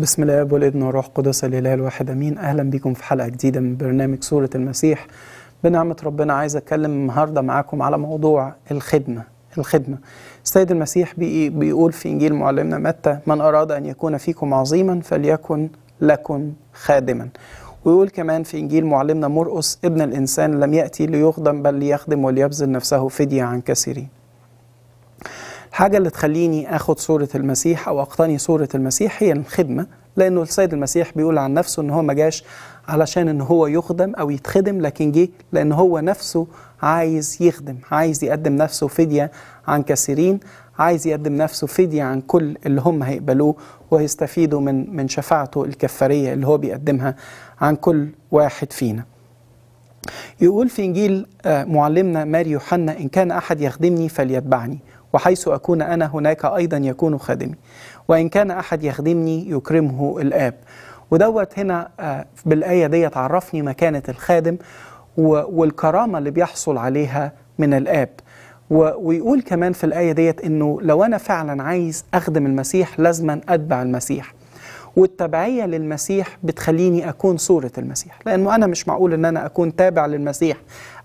بسم الله والابن والروح القدس الاله الواحد امين اهلا بكم في حلقه جديده من برنامج سوره المسيح بنعمه ربنا عايز اتكلم النهارده معاكم على موضوع الخدمه الخدمه السيد المسيح بيقول في انجيل معلمنا متى من اراد ان يكون فيكم عظيما فليكن لكم خادما ويقول كمان في انجيل معلمنا مرقس ابن الانسان لم ياتي ليخدم بل ليخدم وليبذل نفسه فديه عن كثيرين الحاجة اللي تخليني أخد صورة المسيح أو أقتني صورة المسيح هي الخدمة لأنه السيد المسيح بيقول عن نفسه إن هو ما جاش علشان إن هو يخدم أو يتخدم لكن جه لأن هو نفسه عايز يخدم عايز يقدم نفسه فدية عن كثيرين عايز يقدم نفسه فدية عن كل اللي هم هيقبلوه وهيستفيدوا من من شفاعته الكفارية اللي هو بيقدمها عن كل واحد فينا يقول في إنجيل آه، معلمنا ماري يوحنا إن كان أحد يخدمني فليتبعني وحيث أكون أنا هناك أيضا يكون خادمي وإن كان أحد يخدمني يكرمه الآب ودوت هنا آه، بالآية دي تعرفني مكانة الخادم والكرامة اللي بيحصل عليها من الآب ويقول كمان في الآية ديت أنه لو أنا فعلا عايز أخدم المسيح لازما أتبع المسيح والتبعية للمسيح بتخليني أكون صورة المسيح لأنه أنا مش معقول أن أنا أكون تابع للمسيح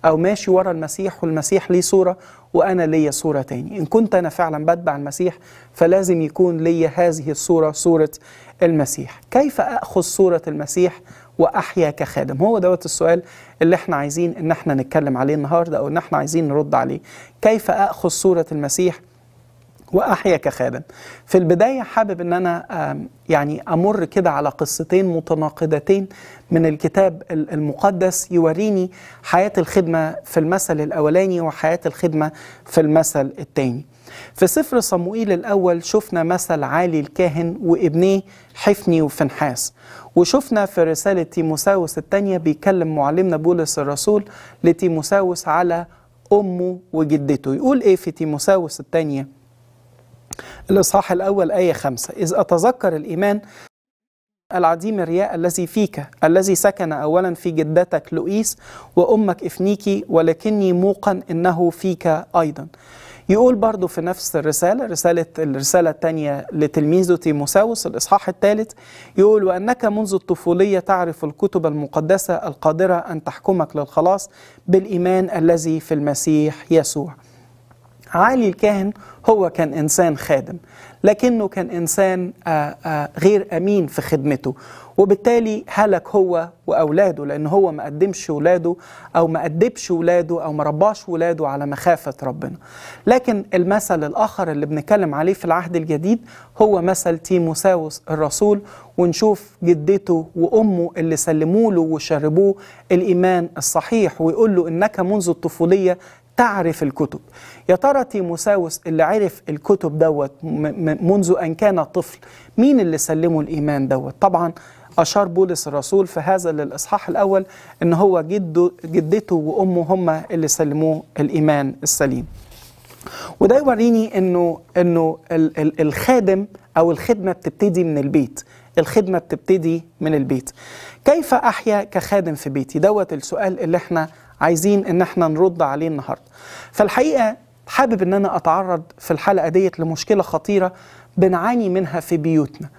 أو ماشي ورا المسيح والمسيح ليه صورة وأنا ليا صورة تاني إن كنت أنا فعلا بتبع المسيح فلازم يكون ليا هذه الصورة صورة المسيح كيف أخذ صورة المسيح وأحيا كخادم هو دوت السؤال اللي احنا عايزين ان احنا نتكلم عليه النهاردة أو ان احنا عايزين نرد عليه كيف أخذ صورة المسيح وأحياك خادم في البداية حابب أن أنا يعني أمر كده على قصتين متناقضتين من الكتاب المقدس يوريني حياة الخدمة في المثل الأولاني وحياة الخدمة في المثل الثاني في سفر صموئيل الأول شفنا مثل عالي الكاهن وابنيه حفني وفنحاس وشفنا في رسالة تيموساوس الثانية بيكلم معلمنا بولس الرسول لتيموساوس على أمه وجدته يقول إيه في تيموساوس الثانية الإصحاح الأول آية خمسة إذ أتذكر الإيمان العديم الرياء الذي فيك الذي سكن أولا في جدتك لؤيس وأمك إفنيكي ولكني موقن إنه فيك أيضا يقول برضو في نفس الرسالة رسالة الرسالة الثانية لتلميذه تيموساوس الإصحاح الثالث يقول وأنك منذ الطفولية تعرف الكتب المقدسة القادرة أن تحكمك للخلاص بالإيمان الذي في المسيح يسوع علي الكاهن هو كان إنسان خادم لكنه كان إنسان آه، آه، غير أمين في خدمته وبالتالي هلك هو وأولاده لأن هو ما قدمش اولاده أو ما أدبش اولاده أو ما رباش اولاده على مخافة ربنا لكن المثل الآخر اللي بنتكلم عليه في العهد الجديد هو مثل تيموساوس الرسول ونشوف جدته وأمه اللي سلموا له وشربوه الإيمان الصحيح ويقول له إنك منذ الطفولية تعرف الكتب يا ترى تيموساوس اللي عرف الكتب دوت منذ أن كان طفل مين اللي سلمه الإيمان دوت طبعا أشار بولس الرسول في هذا للإصحاح الأول إن هو جده جدته وأمه هما اللي سلموه الإيمان السليم وده يوريني إنه إنه الخادم أو الخدمة بتبتدي من البيت الخدمة بتبتدي من البيت كيف أحيا كخادم في بيتي دوت السؤال اللي احنا عايزين ان احنا نرد عليه النهارده فالحقيقه حابب ان انا اتعرض في الحلقه ديت لمشكله خطيره بنعاني منها في بيوتنا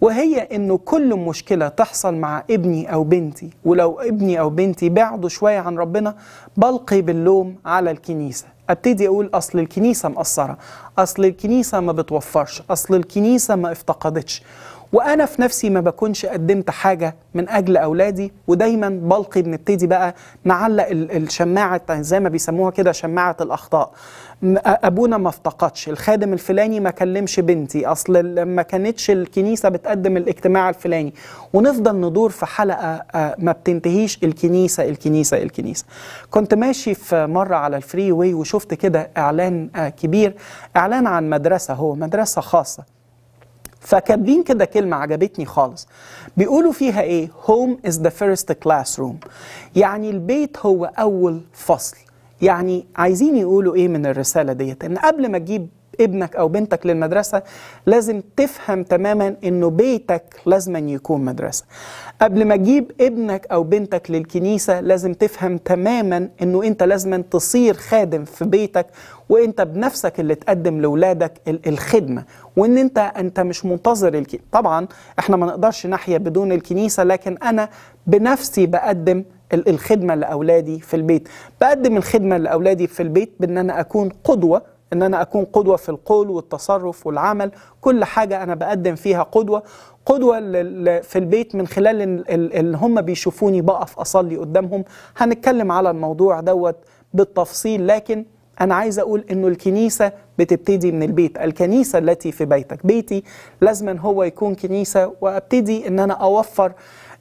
وهي انه كل مشكله تحصل مع ابني او بنتي ولو ابني او بنتي بعدوا شويه عن ربنا بلقي باللوم على الكنيسه ابتدي اقول اصل الكنيسه مقصره اصل الكنيسه ما بتوفرش اصل الكنيسه ما افتقدتش وانا في نفسي ما بكونش قدمت حاجه من اجل اولادي ودايما بلقي بنبتدي بقى نعلق الشماعه زي ما بيسموها كده شماعه الاخطاء ابونا ما افتقدش الخادم الفلاني ما كلمش بنتي اصل ما كانتش الكنيسه بتقدم الاجتماع الفلاني ونفضل ندور في حلقه ما بتنتهيش الكنيسه الكنيسه الكنيسه كنت ماشي في مره على الفري واي وشفت كده اعلان كبير اعلان عن مدرسه هو مدرسه خاصه فكاتبين كده كلمة عجبتني خالص بيقولوا فيها ايه home is the first classroom يعني البيت هو أول فصل يعني عايزين يقولوا ايه من الرسالة ديت ان قبل ما تجيب ابنك أو بنتك للمدرسة لازم تفهم تماما أنه بيتك لازم يكون مدرسة قبل ما تجيب ابنك أو بنتك للكنيسة لازم تفهم تماما أنه أنت لازم تصير خادم في بيتك وانت بنفسك اللي تقدم لاولادك الخدمه وان انت انت مش منتظر الكنيسة. طبعا احنا ما نقدرش نحيا بدون الكنيسه لكن انا بنفسي بقدم الخدمه لاولادي في البيت بقدم الخدمه لاولادي في البيت بان انا اكون قدوه ان انا اكون قدوه في القول والتصرف والعمل كل حاجه انا بقدم فيها قدوه قدوه في البيت من خلال اللي هم بيشوفوني بقف اصلي قدامهم هنتكلم على الموضوع دوت بالتفصيل لكن انا عايز اقول انه الكنيسه بتبتدي من البيت الكنيسه التي في بيتك بيتي لازما هو يكون كنيسه وابتدي ان انا اوفر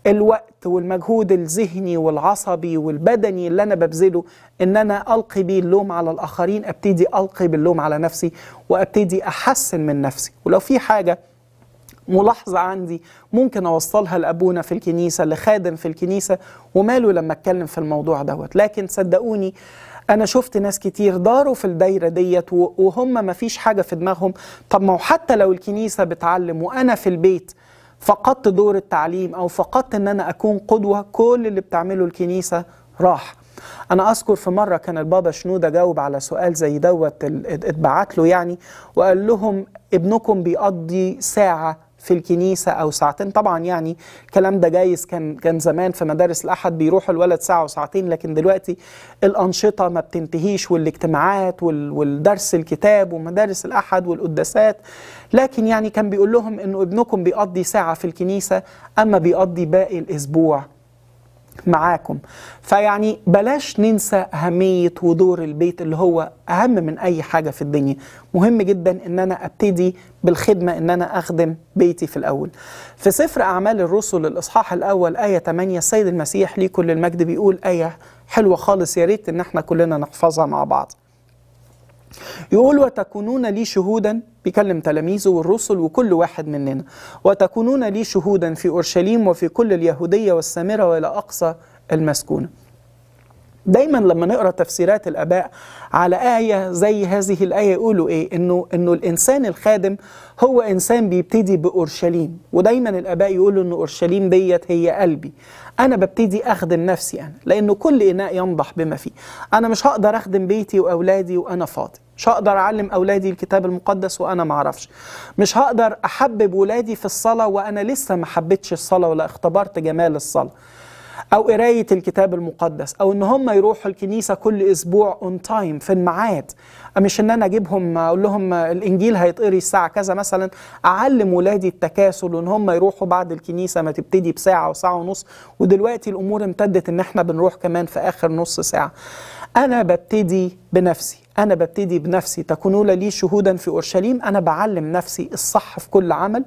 الوقت والمجهود الذهني والعصبي والبدني اللي انا ببذله ان انا القي بيه اللوم على الاخرين ابتدي القي باللوم على نفسي وابتدي احسن من نفسي ولو في حاجه ملاحظة عندي ممكن أوصلها لأبونا في الكنيسة لخادم في الكنيسة وماله لما أتكلم في الموضوع دوت لكن صدقوني أنا شفت ناس كتير داروا في الدايرة ديت وهم مفيش حاجة في دماغهم طب ما حتى لو الكنيسة بتعلم وأنا في البيت فقدت دور التعليم أو فقدت أن أنا أكون قدوة كل اللي بتعمله الكنيسة راح أنا أذكر في مرة كان البابا شنودة جاوب على سؤال زي دوت اتبعت له يعني وقال لهم ابنكم بيقضي ساعة في الكنيسه او ساعتين طبعا يعني الكلام ده جايز كان كان زمان في مدارس الاحد بيروحوا الولد ساعه وساعتين لكن دلوقتي الانشطه ما بتنتهيش والاجتماعات والدرس الكتاب ومدارس الاحد والقداسات لكن يعني كان بيقول لهم انه ابنكم بيقضي ساعه في الكنيسه اما بيقضي باقي الاسبوع معاكم فيعني بلاش ننسى أهمية ودور البيت اللي هو أهم من أي حاجة في الدنيا مهم جدا أن أنا أبتدي بالخدمة أن أنا أخدم بيتي في الأول في سفر أعمال الرسل الإصحاح الأول آية 8 السيد المسيح لي كل المجد بيقول آية حلوة خالص يا ريت أن احنا كلنا نحفظها مع بعض يقول وتكونون لي شهودا بيكلم تلاميذه والرسل وكل واحد مننا وتكونون لي شهودا في أورشليم وفي كل اليهودية والسامرة وإلى أقصى المسكونة دايما لما نقرا تفسيرات الاباء على ايه زي هذه الايه يقولوا ايه انه انه الانسان الخادم هو انسان بيبتدي باورشليم ودايما الاباء يقولوا ان اورشليم ديت هي قلبي انا ببتدي اخدم نفسي انا لانه كل اناء ينضح بما فيه انا مش هقدر اخدم بيتي واولادي وانا فاضي مش هقدر اعلم اولادي الكتاب المقدس وانا ما اعرفش مش هقدر احبب ولادي في الصلاه وانا لسه ما حبيتش الصلاه ولا اختبرت جمال الصلاه او قرايه الكتاب المقدس او ان هم يروحوا الكنيسه كل اسبوع اون تايم في الميعاد مش ان انا اجيبهم اقول لهم الانجيل هيتقري الساعه كذا مثلا اعلم ولادي التكاسل وان هم يروحوا بعد الكنيسه ما تبتدي بساعه وساعه ونص ودلوقتي الامور امتدت ان احنا بنروح كمان في اخر نص ساعه انا ببتدي بنفسي انا ببتدي بنفسي تكونون لي شهودا في اورشليم انا بعلم نفسي الصح في كل عمل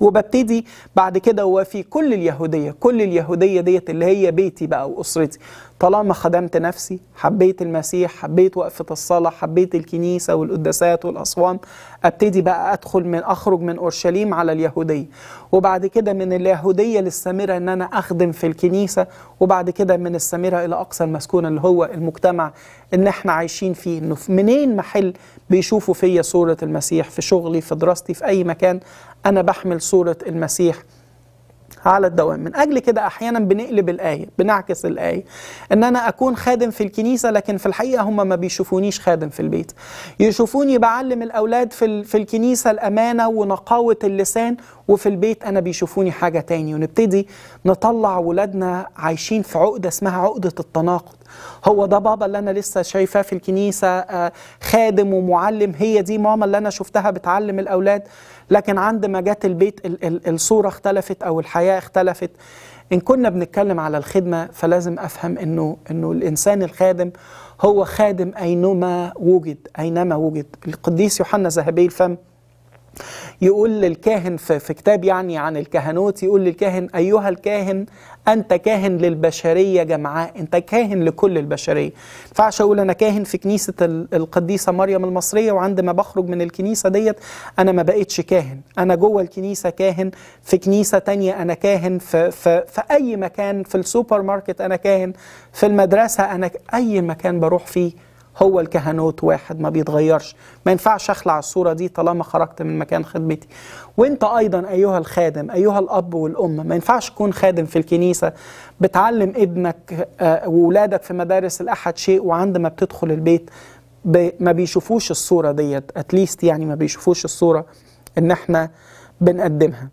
وببتدي بعد كده وفي كل اليهودية كل اليهودية ديت اللي هي بيتي بقى وأسرتي طالما خدمت نفسي حبيت المسيح حبيت وقفة الصلاة حبيت الكنيسة والقداسات والأصوان أبتدي بقى أدخل من أخرج من أورشليم على اليهودية وبعد كده من اليهودية للسامرة إن أنا أخدم في الكنيسة وبعد كده من السامرة إلى أقصى المسكونة اللي هو المجتمع إن إحنا عايشين فيه إنه منين محل بيشوفوا فيا صورة المسيح في شغلي في دراستي في أي مكان أنا بحمل صورة المسيح على الدوام من أجل كده أحيانا بنقلب الآية بنعكس الآية إن أنا أكون خادم في الكنيسة لكن في الحقيقة هم ما بيشوفونيش خادم في البيت يشوفوني بعلم الأولاد في, ال... في الكنيسة الأمانة ونقاوة اللسان وفي البيت أنا بيشوفوني حاجة تاني ونبتدي نطلع ولادنا عايشين في عقدة اسمها عقدة التناقض هو ده بابا اللي أنا لسه شايفاه في الكنيسة آه، خادم ومعلم هي دي ماما اللي أنا شفتها بتعلم الأولاد لكن عندما جت البيت الصورة اختلفت أو الحياة اختلفت إن كنا بنتكلم على الخدمة فلازم أفهم أنه, إنه الإنسان الخادم هو خادم أينما وجد أينما وجد القديس يوحنا ذهبي الفم يقول للكاهن في كتاب يعني عن الكهنوت يقول للكاهن أيها الكاهن أنت كاهن للبشرية جمعاء أنت كاهن لكل البشرية ينفعش أقول أنا كاهن في كنيسة القديسة مريم المصرية وعندما بخرج من الكنيسة ديت أنا ما بقتش كاهن أنا جوه الكنيسة كاهن في كنيسة تانية أنا كاهن في, في, في أي مكان في السوبر ماركت أنا كاهن في المدرسة أنا أي مكان بروح فيه هو الكهنوت واحد ما بيتغيرش ما ينفعش اخلع الصورة دي طالما خرجت من مكان خدمتي وانت ايضا ايها الخادم ايها الاب والام ما ينفعش تكون خادم في الكنيسة بتعلم ابنك آه، وولادك في مدارس الاحد شيء وعندما بتدخل البيت ما بيشوفوش الصورة ديت اتليست يعني ما بيشوفوش الصورة ان احنا بنقدمها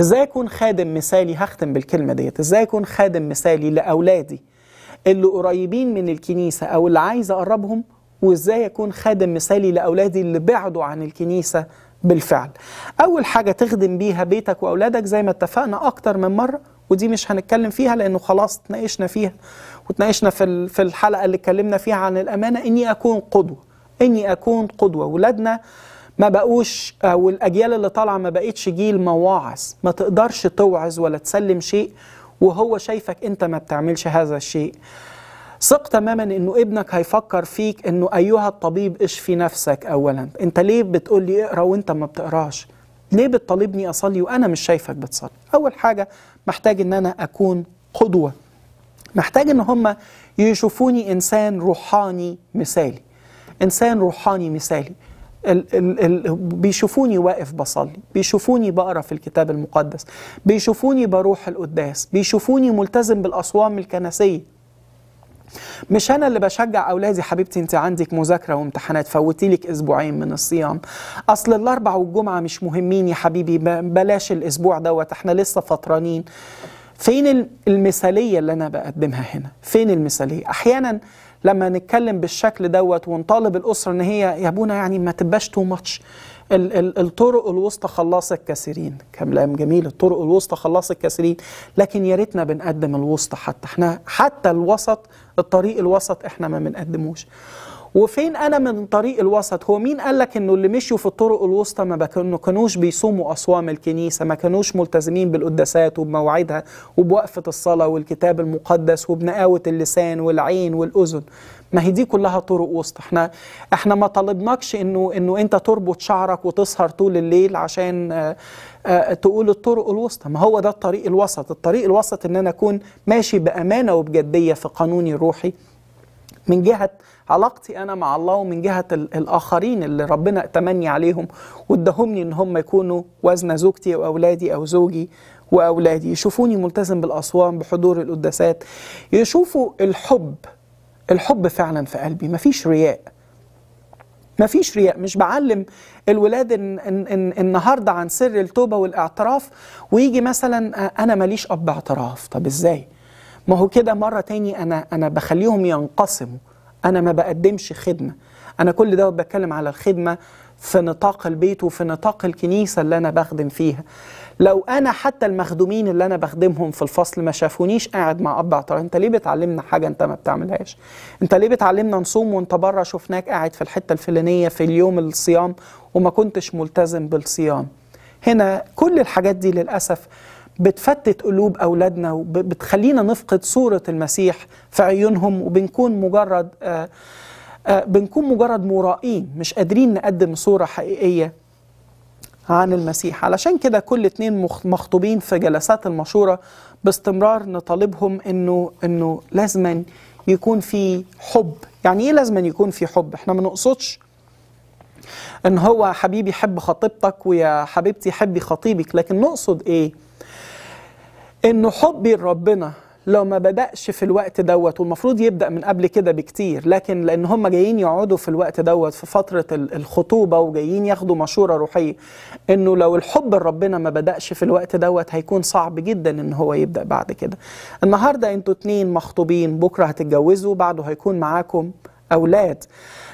ازاي اكون خادم مثالي هختم بالكلمة ديت ازاي اكون خادم مثالي لاولادي اللي قريبين من الكنيسة أو اللي عايز أقربهم وإزاي أكون خادم مثالي لأولادي اللي بعدوا عن الكنيسة بالفعل أول حاجة تخدم بيها بيتك وأولادك زي ما اتفقنا أكتر من مرة ودي مش هنتكلم فيها لأنه خلاص تناقشنا فيها وتناقشنا في في الحلقة اللي اتكلمنا فيها عن الأمانة إني أكون قدوة إني أكون قدوة ولادنا ما بقوش والأجيال اللي طالعة ما بقتش جيل مواعظ ما تقدرش توعظ ولا تسلم شيء وهو شايفك انت ما بتعملش هذا الشيء ثق تماما انه ابنك هيفكر فيك انه ايها الطبيب اشفي نفسك اولا انت ليه بتقول لي اقرا وانت ما بتقراش ليه بتطالبني اصلي وانا مش شايفك بتصلي اول حاجه محتاج ان انا اكون قدوه محتاج ان هم يشوفوني انسان روحاني مثالي انسان روحاني مثالي ال ال ال بيشوفوني واقف بصلي بيشوفوني بقرا في الكتاب المقدس بيشوفوني بروح القداس بيشوفوني ملتزم بالاصوام الكنسيه مش انا اللي بشجع اولادي حبيبتي انت عندك مذاكره وامتحانات فوتي لك اسبوعين من الصيام اصل الاربع والجمعه مش مهمين يا حبيبي بلاش الاسبوع دوت احنا لسه فطرانين فين المثاليه اللي انا بقدمها هنا فين المثاليه احيانا لما نتكلم بالشكل دوت ونطالب الاسره ان هي يا ابونا يعني ما تبقاش تو ماتش الطرق الوسطى خلاص الكثيرين كلام جميل الطرق الوسطى خلاص الكثيرين لكن يا ريتنا بنقدم الوسطى حتى احنا حتى الوسط الطريق الوسط احنا ما بنقدموش وفين انا من طريق الوسط هو مين قال لك انه اللي مشوا في الطرق الوسطى ما كانوش بيصوموا اصوام الكنيسه ما كانوش ملتزمين بالقداسات وبمواعيدها وبوقفه الصلاه والكتاب المقدس وبنقاوه اللسان والعين والاذن ما هي دي كلها طرق وسطى احنا احنا ما طلبناكش انه انه انت تربط شعرك وتسهر طول الليل عشان اه اه تقول الطرق الوسطى ما هو ده الطريق الوسط الطريق الوسط ان انا اكون ماشي بامانه وبجديه في قانوني الروحي من جهه علاقتي انا مع الله ومن جهه الاخرين اللي ربنا تمني عليهم وادهمني ان هم يكونوا وزن زوجتي واولادي او زوجي واولادي يشوفوني ملتزم بالاصوام بحضور القداسات يشوفوا الحب الحب فعلا في قلبي مفيش رياء مفيش رياء مش بعلم الولاد إن إن إن النهارده عن سر التوبه والاعتراف ويجي مثلا انا ماليش اب اعتراف طب ازاي ما هو كده مره تاني انا انا بخليهم ينقسموا انا ما بقدمش خدمه انا كل ده بتكلم على الخدمه في نطاق البيت وفي نطاق الكنيسه اللي انا بخدم فيها لو انا حتى المخدومين اللي انا بخدمهم في الفصل ما شافونيش قاعد مع اب عطار انت ليه بتعلمنا حاجه انت ما بتعملهاش انت ليه بتعلمنا نصوم وانت بره شفناك قاعد في الحته الفلانيه في اليوم الصيام وما كنتش ملتزم بالصيام هنا كل الحاجات دي للاسف بتفتت قلوب أولادنا وبتخلينا نفقد صورة المسيح في عيونهم وبنكون مجرد آآ آه، آآ آه، بنكون مجرد مرائين مش قادرين نقدم صورة حقيقية عن المسيح علشان كده كل اتنين مخطوبين في جلسات المشورة باستمرار نطالبهم انه انه لازما يكون في حب يعني ايه لازما يكون في حب احنا ما نقصدش ان هو حبيبي حب خطيبتك ويا حبيبتي حبي خطيبك لكن نقصد ايه إن حبي لربنا لو ما بدأش في الوقت دوت والمفروض يبدأ من قبل كده بكتير لكن لأن هم جايين يقعدوا في الوقت دوت في فترة الخطوبة وجايين ياخدوا مشورة روحية إنه لو الحب لربنا ما بدأش في الوقت دوت هيكون صعب جدا إن هو يبدأ بعد كده النهاردة أنتوا اتنين مخطوبين بكرة هتتجوزوا بعده هيكون معاكم أولاد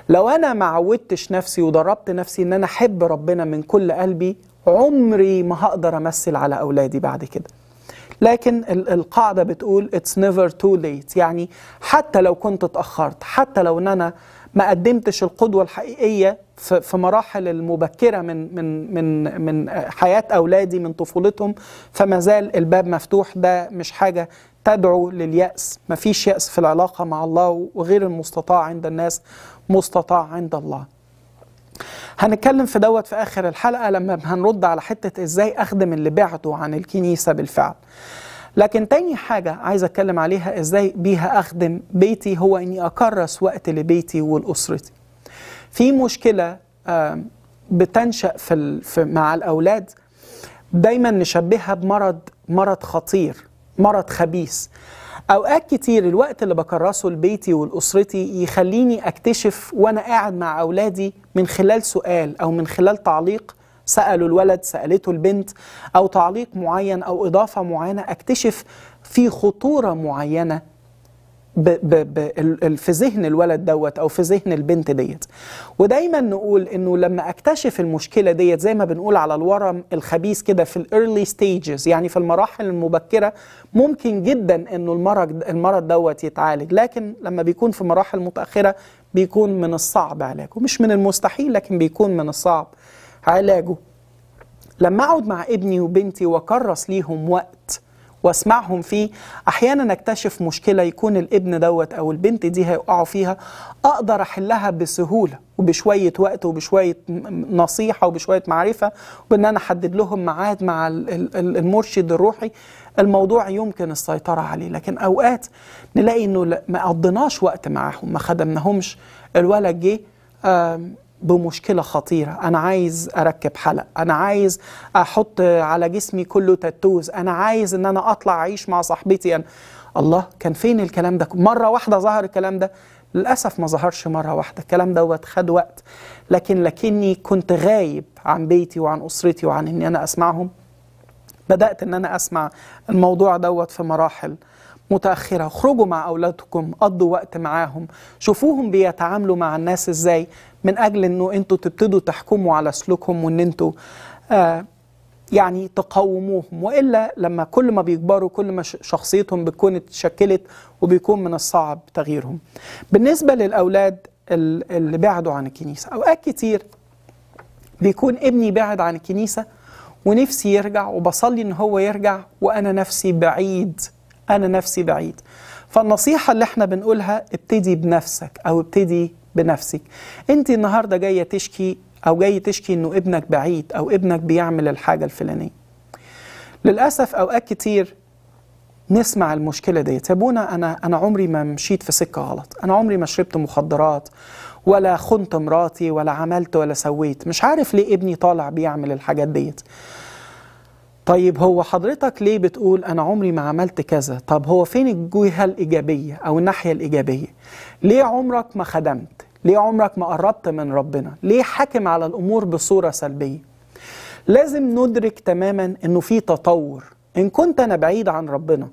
لو أنا ما عودتش نفسي ودربت نفسي إن أنا أحب ربنا من كل قلبي عمري ما هقدر أمثل على أولادي بعد كده لكن القاعدة بتقول it's never too late يعني حتى لو كنت اتأخرت حتى لو ان انا ما قدمتش القدوة الحقيقية في مراحل المبكرة من من من من حياة أولادي من طفولتهم فما زال الباب مفتوح ده مش حاجة تدعو لليأس مفيش يأس في العلاقة مع الله وغير المستطاع عند الناس مستطاع عند الله هنتكلم في دوت في اخر الحلقه لما هنرد على حته ازاي اخدم اللي بعته عن الكنيسه بالفعل لكن تاني حاجة عايز أتكلم عليها إزاي بيها أخدم بيتي هو إني أكرس وقت لبيتي ولأسرتي في مشكلة بتنشأ في مع الأولاد دايما نشبهها بمرض مرض خطير مرض خبيث اوقات كتير الوقت اللي بكرسه لبيتي ولاسرتي يخليني اكتشف وانا قاعد مع اولادي من خلال سؤال او من خلال تعليق ساله الولد سالته البنت او تعليق معين او اضافه معينه اكتشف في خطوره معينه ب ب ب في ذهن الولد دوت او في ذهن البنت ديت ودايما نقول انه لما اكتشف المشكله ديت زي ما بنقول على الورم الخبيث كده في الايرلي ستيجز يعني في المراحل المبكره ممكن جدا انه المرض المرض دوت يتعالج لكن لما بيكون في مراحل متاخره بيكون من الصعب علاجه مش من المستحيل لكن بيكون من الصعب علاجه لما اقعد مع ابني وبنتي واكرس ليهم وقت واسمعهم فيه احيانا اكتشف مشكله يكون الابن دوت او البنت دي هيقعوا فيها اقدر احلها بسهوله وبشويه وقت وبشويه نصيحه وبشويه معرفه وان انا احدد لهم ميعاد مع المرشد الروحي الموضوع يمكن السيطره عليه لكن اوقات نلاقي انه ما قضيناش وقت معاهم ما خدمناهمش الولد جه بمشكلة خطيرة أنا عايز أركب حلق أنا عايز أحط على جسمي كله تاتوز أنا عايز أن أنا أطلع أعيش مع صاحبتي أنا الله كان فين الكلام ده مرة واحدة ظهر الكلام ده للأسف ما ظهرش مرة واحدة الكلام دوت خد وقت لكن لكني كنت غايب عن بيتي وعن أسرتي وعن أني أنا أسمعهم بدأت أن أنا أسمع الموضوع دوت في مراحل متأخرة اخرجوا مع أولادكم قضوا وقت معاهم شوفوهم بيتعاملوا مع الناس إزاي من أجل أنه أنتوا تبتدوا تحكموا على سلوكهم وأن أنتوا آه يعني تقاوموهم وإلا لما كل ما بيكبروا كل ما شخصيتهم بتكون اتشكلت وبيكون من الصعب تغييرهم بالنسبة للأولاد اللي بعدوا عن الكنيسة أوقات كتير بيكون ابني بعد عن الكنيسة ونفسي يرجع وبصلي ان هو يرجع وانا نفسي بعيد أنا نفسي بعيد فالنصيحة اللي احنا بنقولها ابتدي بنفسك أو ابتدي بنفسك أنت النهاردة جاية تشكي أو جاي تشكي أنه ابنك بعيد أو ابنك بيعمل الحاجة الفلانية للأسف أوقات كتير نسمع المشكلة ديت يا أنا أنا عمري ما مشيت في سكة غلط أنا عمري ما شربت مخدرات ولا خنت مراتي ولا عملت ولا سويت مش عارف ليه ابني طالع بيعمل الحاجات ديت طيب هو حضرتك ليه بتقول أنا عمري ما عملت كذا طب هو فين الجهة الإيجابية أو الناحية الإيجابية ليه عمرك ما خدمت ليه عمرك ما قربت من ربنا ليه حاكم على الأمور بصورة سلبية لازم ندرك تماما أنه في تطور إن كنت أنا بعيد عن ربنا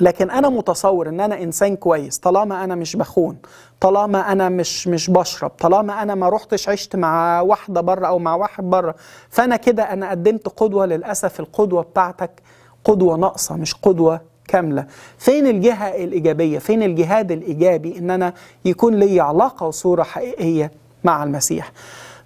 لكن انا متصور ان انا انسان كويس طالما انا مش بخون طالما انا مش مش بشرب طالما انا ما رحتش عشت مع واحده بره او مع واحد بره فانا كده انا قدمت قدوه للاسف القدوه بتاعتك قدوه ناقصه مش قدوه كامله فين الجهه الايجابيه فين الجهاد الايجابي ان انا يكون لي علاقه وصوره حقيقيه مع المسيح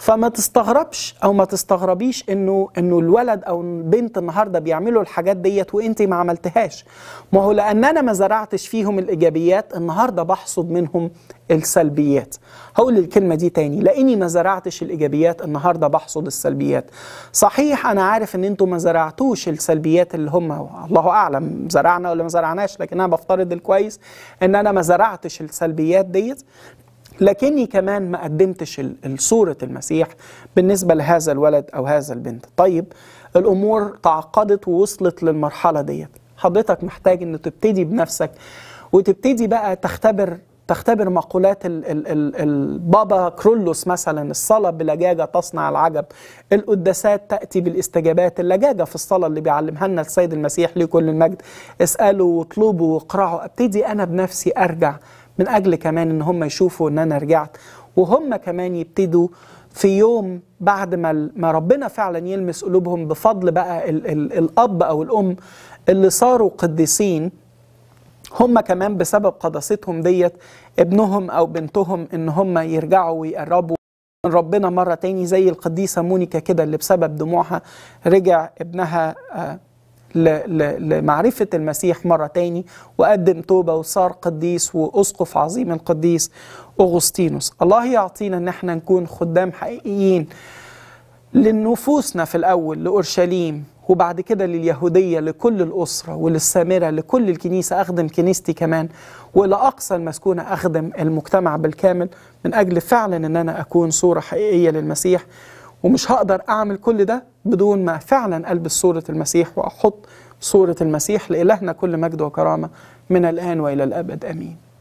فما تستغربش او ما تستغربيش انه انه الولد او البنت النهارده بيعملوا الحاجات ديت وانت ما عملتهاش ما هو لان انا ما زرعتش فيهم الايجابيات النهارده بحصد منهم السلبيات هقول الكلمه دي تاني لاني ما زرعتش الايجابيات النهارده بحصد السلبيات صحيح انا عارف ان انتم ما زرعتوش السلبيات اللي هم الله اعلم زرعنا ولا ما زرعناش لكن انا بفترض الكويس ان انا ما زرعتش السلبيات ديت لكني كمان ما قدمتش صورة المسيح بالنسبة لهذا الولد أو هذا البنت طيب الأمور تعقدت ووصلت للمرحلة ديت حضرتك محتاج أن تبتدي بنفسك وتبتدي بقى تختبر تختبر مقولات الـ الـ الـ البابا كرولوس مثلا الصلاة بلجاجة تصنع العجب القداسات تأتي بالاستجابات اللجاجة في الصلاة اللي بيعلمها لنا السيد المسيح لكل المجد اسألوا واطلبوا واقرعوا ابتدي أنا بنفسي أرجع من أجل كمان إن هم يشوفوا إن أنا رجعت وهم كمان يبتدوا في يوم بعد ما ما ربنا فعلا يلمس قلوبهم بفضل بقى الـ الـ الاب او الام اللي صاروا قديسين هم كمان بسبب قداستهم ديت ابنهم او بنتهم ان هم يرجعوا ويقربوا من ربنا مره تاني زي القديسه مونيكا كده اللي بسبب دموعها رجع ابنها آه لمعرفة المسيح مرة تاني وقدم توبة وصار قديس وأسقف عظيم القديس أغسطينوس الله يعطينا أن احنا نكون خدام حقيقيين لنفوسنا في الأول لأورشليم وبعد كده لليهودية لكل الأسرة وللسامرة لكل الكنيسة أخدم كنيستي كمان ولأقصى المسكونة أخدم المجتمع بالكامل من أجل فعلا أن أنا أكون صورة حقيقية للمسيح ومش هقدر أعمل كل ده بدون ما فعلا ألبس صورة المسيح وأحط صورة المسيح لإلهنا كل مجد وكرامة من الآن وإلى الأبد آمين